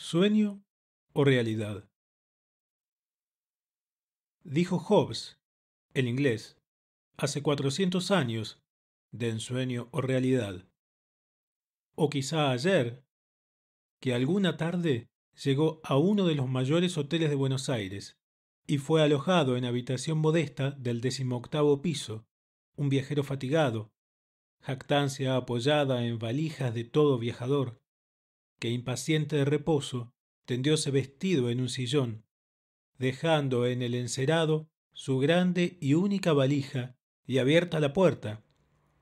¿Sueño o realidad? Dijo Hobbes, el inglés, hace cuatrocientos años, de ensueño o realidad. O quizá ayer, que alguna tarde llegó a uno de los mayores hoteles de Buenos Aires y fue alojado en habitación modesta del decimoctavo piso, un viajero fatigado, jactancia apoyada en valijas de todo viajador que impaciente de reposo, tendióse vestido en un sillón, dejando en el encerado su grande y única valija y abierta la puerta,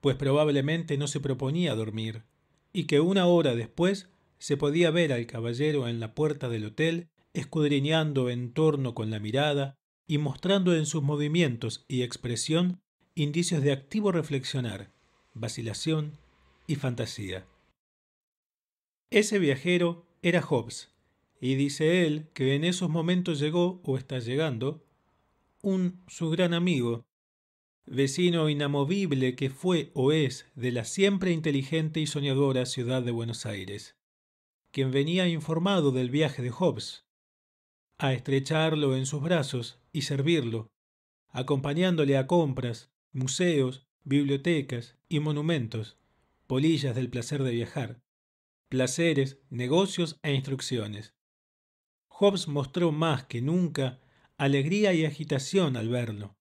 pues probablemente no se proponía dormir, y que una hora después se podía ver al caballero en la puerta del hotel escudriñando en torno con la mirada y mostrando en sus movimientos y expresión indicios de activo reflexionar, vacilación y fantasía. Ese viajero era Hobbes, y dice él que en esos momentos llegó, o está llegando, un su gran amigo, vecino inamovible que fue o es de la siempre inteligente y soñadora ciudad de Buenos Aires, quien venía informado del viaje de Hobbes, a estrecharlo en sus brazos y servirlo, acompañándole a compras, museos, bibliotecas y monumentos, polillas del placer de viajar placeres, negocios e instrucciones. Hobbes mostró más que nunca alegría y agitación al verlo,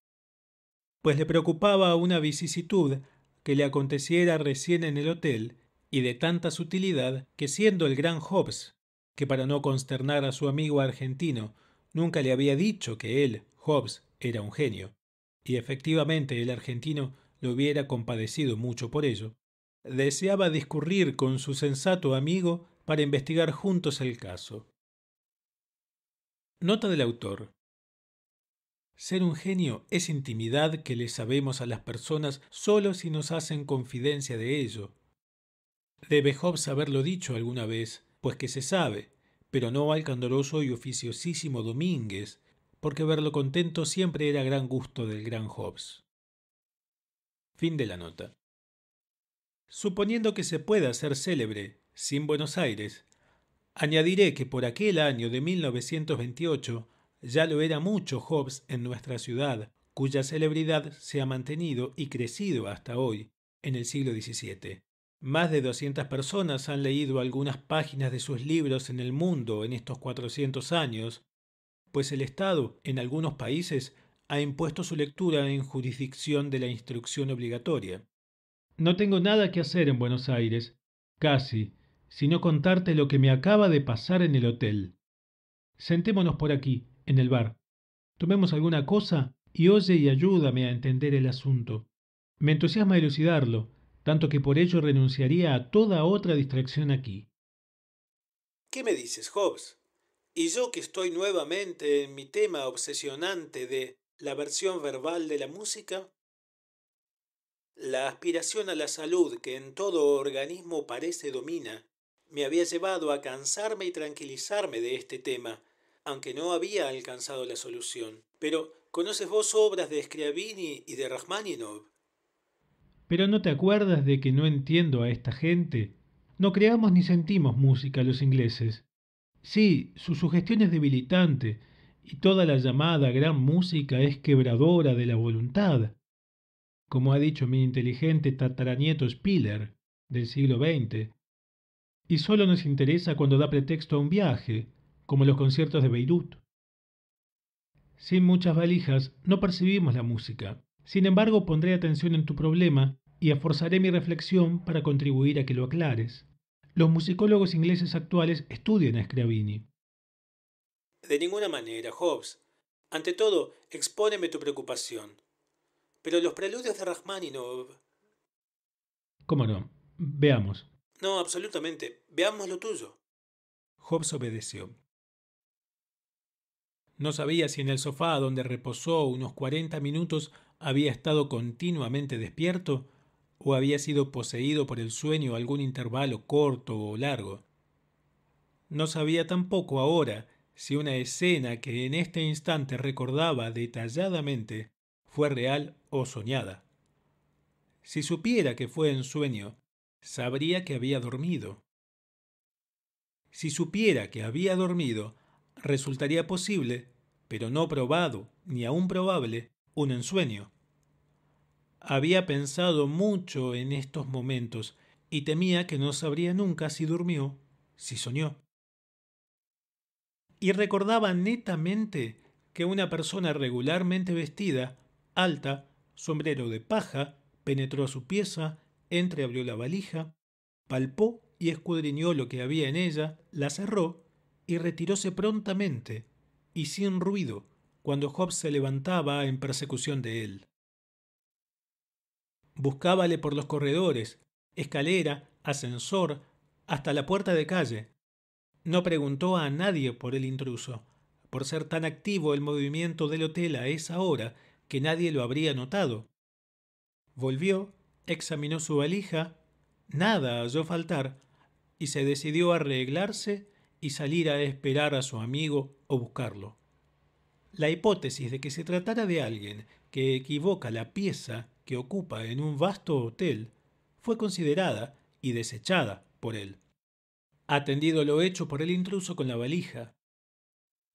pues le preocupaba una vicisitud que le aconteciera recién en el hotel y de tanta sutilidad que siendo el gran Hobbes, que para no consternar a su amigo argentino nunca le había dicho que él, Hobbes, era un genio, y efectivamente el argentino lo hubiera compadecido mucho por ello, deseaba discurrir con su sensato amigo para investigar juntos el caso. Nota del autor. Ser un genio es intimidad que le sabemos a las personas solo si nos hacen confidencia de ello. Debe Hobbes haberlo dicho alguna vez, pues que se sabe, pero no al candoroso y oficiosísimo Domínguez, porque verlo contento siempre era gran gusto del gran Hobbes. Fin de la nota. Suponiendo que se pueda ser célebre sin Buenos Aires, añadiré que por aquel año de 1928 ya lo era mucho Hobbes en nuestra ciudad, cuya celebridad se ha mantenido y crecido hasta hoy, en el siglo XVII. Más de 200 personas han leído algunas páginas de sus libros en el mundo en estos 400 años, pues el Estado, en algunos países, ha impuesto su lectura en jurisdicción de la instrucción obligatoria. No tengo nada que hacer en Buenos Aires, casi, sino contarte lo que me acaba de pasar en el hotel. Sentémonos por aquí, en el bar. Tomemos alguna cosa y oye y ayúdame a entender el asunto. Me entusiasma elucidarlo, tanto que por ello renunciaría a toda otra distracción aquí. ¿Qué me dices, Hobbes? Y yo que estoy nuevamente en mi tema obsesionante de la versión verbal de la música. La aspiración a la salud que en todo organismo parece domina me había llevado a cansarme y tranquilizarme de este tema, aunque no había alcanzado la solución. Pero, ¿conoces vos obras de Scriabini y de Rachmaninov? Pero no te acuerdas de que no entiendo a esta gente. No creamos ni sentimos música los ingleses. Sí, su sugestión es debilitante, y toda la llamada gran música es quebradora de la voluntad como ha dicho mi inteligente tataranieto Spiller del siglo XX, y solo nos interesa cuando da pretexto a un viaje, como los conciertos de Beirut. Sin muchas valijas no percibimos la música. Sin embargo, pondré atención en tu problema y aforzaré mi reflexión para contribuir a que lo aclares. Los musicólogos ingleses actuales estudian a Scriabini. De ninguna manera, Hobbes. Ante todo, expóneme tu preocupación. Pero los preludios de Rachmaninov. ¿Cómo no? Veamos. No, absolutamente. Veamos lo tuyo. Hobbes obedeció. No sabía si en el sofá donde reposó unos cuarenta minutos había estado continuamente despierto o había sido poseído por el sueño algún intervalo corto o largo. No sabía tampoco ahora si una escena que en este instante recordaba detalladamente fue real soñada. Si supiera que fue en sueño, sabría que había dormido. Si supiera que había dormido, resultaría posible, pero no probado ni aún probable, un ensueño. Había pensado mucho en estos momentos y temía que no sabría nunca si durmió, si soñó. Y recordaba netamente que una persona regularmente vestida, alta, sombrero de paja, penetró a su pieza, entreabrió la valija, palpó y escudriñó lo que había en ella, la cerró y retiróse prontamente y sin ruido cuando Job se levantaba en persecución de él. Buscábale por los corredores, escalera, ascensor, hasta la puerta de calle. No preguntó a nadie por el intruso. Por ser tan activo el movimiento del hotel a esa hora, que nadie lo habría notado. Volvió, examinó su valija, nada halló faltar, y se decidió a arreglarse y salir a esperar a su amigo o buscarlo. La hipótesis de que se tratara de alguien que equivoca la pieza que ocupa en un vasto hotel fue considerada y desechada por él. Atendido lo hecho por el intruso con la valija,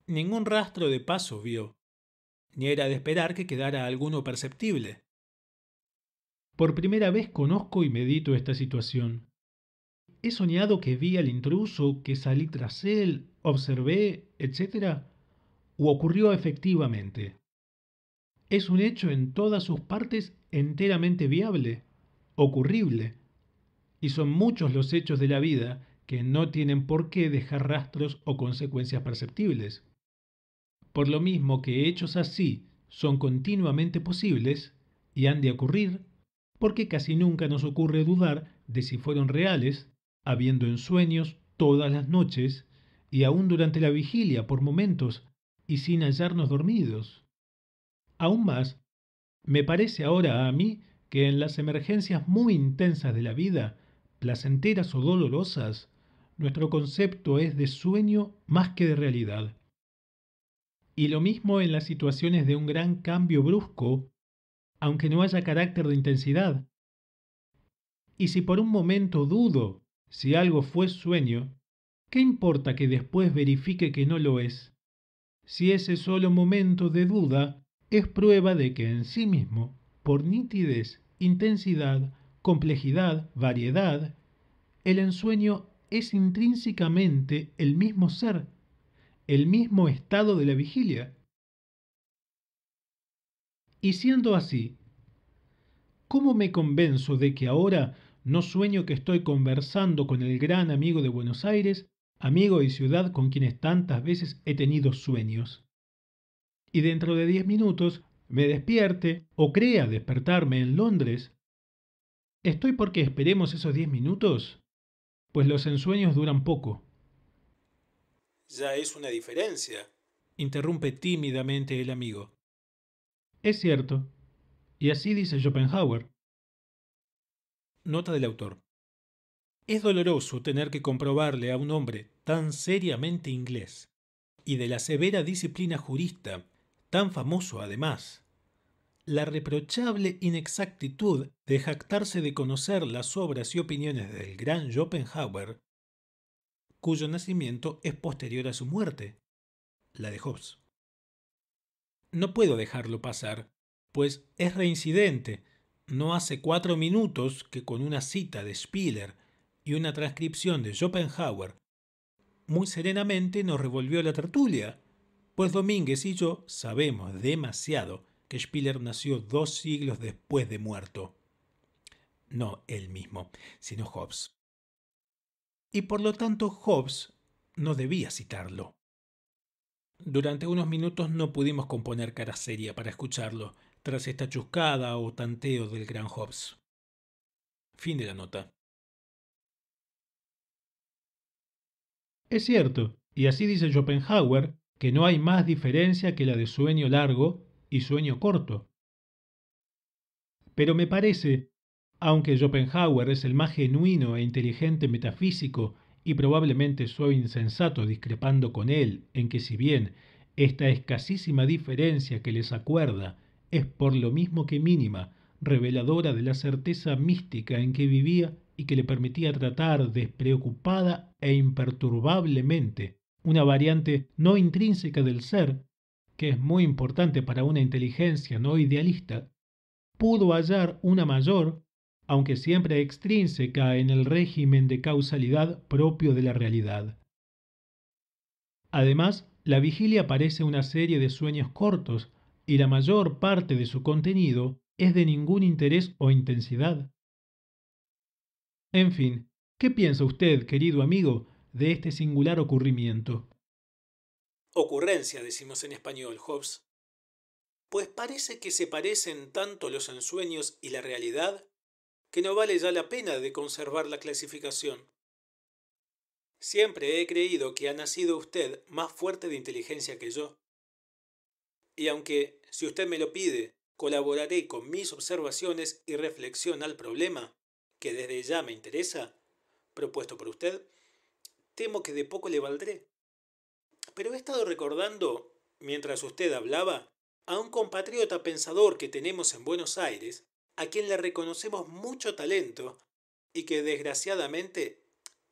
ningún rastro de paso vio ni era de esperar que quedara alguno perceptible. Por primera vez conozco y medito esta situación. He soñado que vi al intruso, que salí tras él, observé, etc. ¿O ocurrió efectivamente? Es un hecho en todas sus partes enteramente viable, ocurrible. Y son muchos los hechos de la vida que no tienen por qué dejar rastros o consecuencias perceptibles por lo mismo que hechos así son continuamente posibles y han de ocurrir, porque casi nunca nos ocurre dudar de si fueron reales, habiendo sueños todas las noches y aún durante la vigilia por momentos y sin hallarnos dormidos. Aún más, me parece ahora a mí que en las emergencias muy intensas de la vida, placenteras o dolorosas, nuestro concepto es de sueño más que de realidad. Y lo mismo en las situaciones de un gran cambio brusco, aunque no haya carácter de intensidad. Y si por un momento dudo si algo fue sueño, ¿qué importa que después verifique que no lo es? Si ese solo momento de duda es prueba de que en sí mismo, por nitidez, intensidad, complejidad, variedad, el ensueño es intrínsecamente el mismo ser el mismo estado de la vigilia. Y siendo así, ¿cómo me convenzo de que ahora no sueño que estoy conversando con el gran amigo de Buenos Aires, amigo y ciudad con quienes tantas veces he tenido sueños? Y dentro de diez minutos me despierte o crea despertarme en Londres. ¿Estoy porque esperemos esos diez minutos? Pues los ensueños duran poco ya es una diferencia. Interrumpe tímidamente el amigo. Es cierto. Y así dice Schopenhauer. Nota del autor. Es doloroso tener que comprobarle a un hombre tan seriamente inglés y de la severa disciplina jurista, tan famoso además, la reprochable inexactitud de jactarse de conocer las obras y opiniones del gran Schopenhauer cuyo nacimiento es posterior a su muerte, la de Hobbes. No puedo dejarlo pasar, pues es reincidente. No hace cuatro minutos que con una cita de Spiller y una transcripción de Schopenhauer, muy serenamente nos revolvió la tertulia, pues Domínguez y yo sabemos demasiado que Spiller nació dos siglos después de muerto. No él mismo, sino Hobbes y por lo tanto Hobbes no debía citarlo. Durante unos minutos no pudimos componer cara seria para escucharlo, tras esta chuscada o tanteo del gran Hobbes. Fin de la nota. Es cierto, y así dice Schopenhauer, que no hay más diferencia que la de sueño largo y sueño corto. Pero me parece aunque Schopenhauer es el más genuino e inteligente metafísico y probablemente soy insensato discrepando con él en que si bien esta escasísima diferencia que les acuerda es por lo mismo que mínima, reveladora de la certeza mística en que vivía y que le permitía tratar despreocupada e imperturbablemente una variante no intrínseca del ser, que es muy importante para una inteligencia no idealista, pudo hallar una mayor aunque siempre extrínseca en el régimen de causalidad propio de la realidad. Además, la vigilia parece una serie de sueños cortos y la mayor parte de su contenido es de ningún interés o intensidad. En fin, ¿qué piensa usted, querido amigo, de este singular ocurrimiento? Ocurrencia, decimos en español, Hobbes. Pues parece que se parecen tanto los ensueños y la realidad que no vale ya la pena de conservar la clasificación. Siempre he creído que ha nacido usted más fuerte de inteligencia que yo. Y aunque, si usted me lo pide, colaboraré con mis observaciones y reflexión al problema, que desde ya me interesa, propuesto por usted, temo que de poco le valdré. Pero he estado recordando, mientras usted hablaba, a un compatriota pensador que tenemos en Buenos Aires, a quien le reconocemos mucho talento y que desgraciadamente,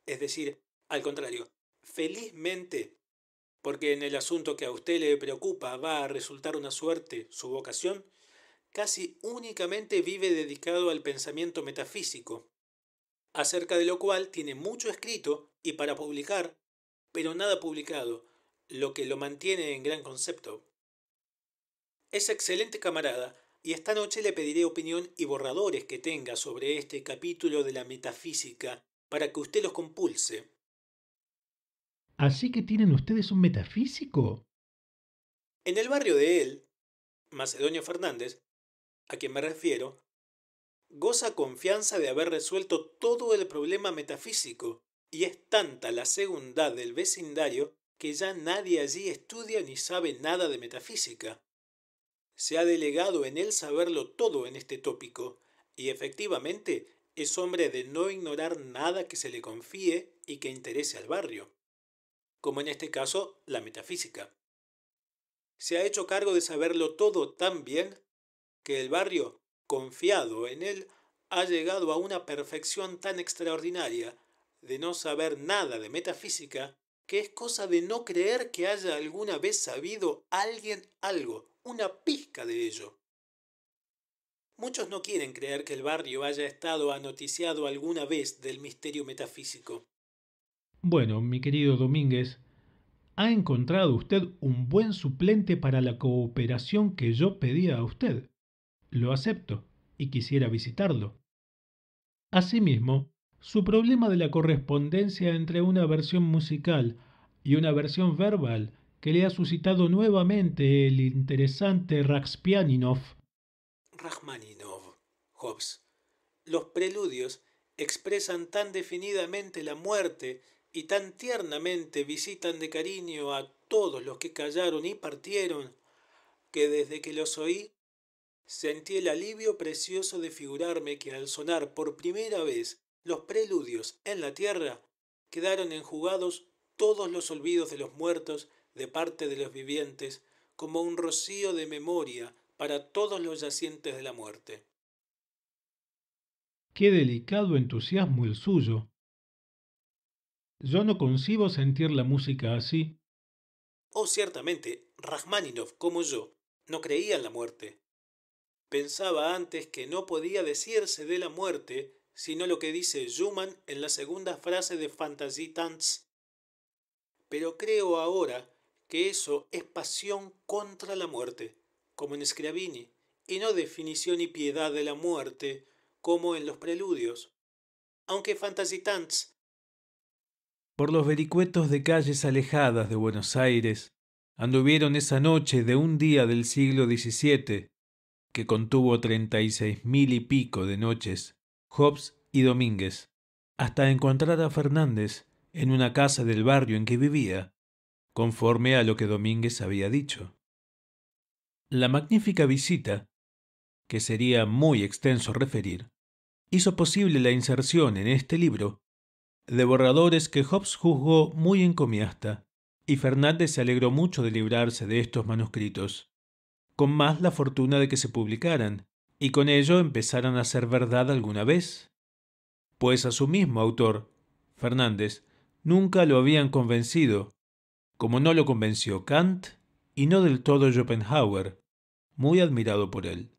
es decir, al contrario, felizmente, porque en el asunto que a usted le preocupa va a resultar una suerte su vocación, casi únicamente vive dedicado al pensamiento metafísico, acerca de lo cual tiene mucho escrito y para publicar, pero nada publicado, lo que lo mantiene en gran concepto. Es excelente camarada, y esta noche le pediré opinión y borradores que tenga sobre este capítulo de la metafísica para que usted los compulse. ¿Así que tienen ustedes un metafísico? En el barrio de él, Macedonio Fernández, a quien me refiero, goza confianza de haber resuelto todo el problema metafísico, y es tanta la segundad del vecindario que ya nadie allí estudia ni sabe nada de metafísica. Se ha delegado en él saberlo todo en este tópico, y efectivamente es hombre de no ignorar nada que se le confíe y que interese al barrio, como en este caso la metafísica. Se ha hecho cargo de saberlo todo tan bien que el barrio, confiado en él, ha llegado a una perfección tan extraordinaria de no saber nada de metafísica que es cosa de no creer que haya alguna vez sabido alguien algo una pizca de ello. Muchos no quieren creer que el barrio haya estado anoticiado alguna vez del misterio metafísico. Bueno, mi querido Domínguez, ha encontrado usted un buen suplente para la cooperación que yo pedía a usted. Lo acepto y quisiera visitarlo. Asimismo, su problema de la correspondencia entre una versión musical y una versión verbal que le ha suscitado nuevamente el interesante Rachmaninov Rachmaninov, Hobbes. Los preludios expresan tan definidamente la muerte y tan tiernamente visitan de cariño a todos los que callaron y partieron, que desde que los oí sentí el alivio precioso de figurarme que al sonar por primera vez los preludios en la tierra, quedaron enjugados todos los olvidos de los muertos de parte de los vivientes como un rocío de memoria para todos los yacientes de la muerte. Qué delicado entusiasmo el suyo. Yo no concibo sentir la música así. Oh, ciertamente, Rachmaninoff, como yo, no creía en la muerte. Pensaba antes que no podía decirse de la muerte sino lo que dice Schumann en la segunda frase de Fantasy Tanz. Pero creo ahora que eso es pasión contra la muerte, como en Scriabini, y no definición y piedad de la muerte, como en los preludios. Aunque Fantasitants. Por los vericuetos de calles alejadas de Buenos Aires, anduvieron esa noche de un día del siglo XVII, que contuvo treinta y seis mil y pico de noches, Hobbes y Domínguez, hasta encontrar a Fernández en una casa del barrio en que vivía, conforme a lo que Domínguez había dicho. La magnífica visita, que sería muy extenso referir, hizo posible la inserción en este libro de borradores que Hobbes juzgó muy encomiasta, y Fernández se alegró mucho de librarse de estos manuscritos, con más la fortuna de que se publicaran, y con ello empezaran a ser verdad alguna vez. Pues a su mismo autor, Fernández, nunca lo habían convencido, como no lo convenció Kant y no del todo Schopenhauer, muy admirado por él.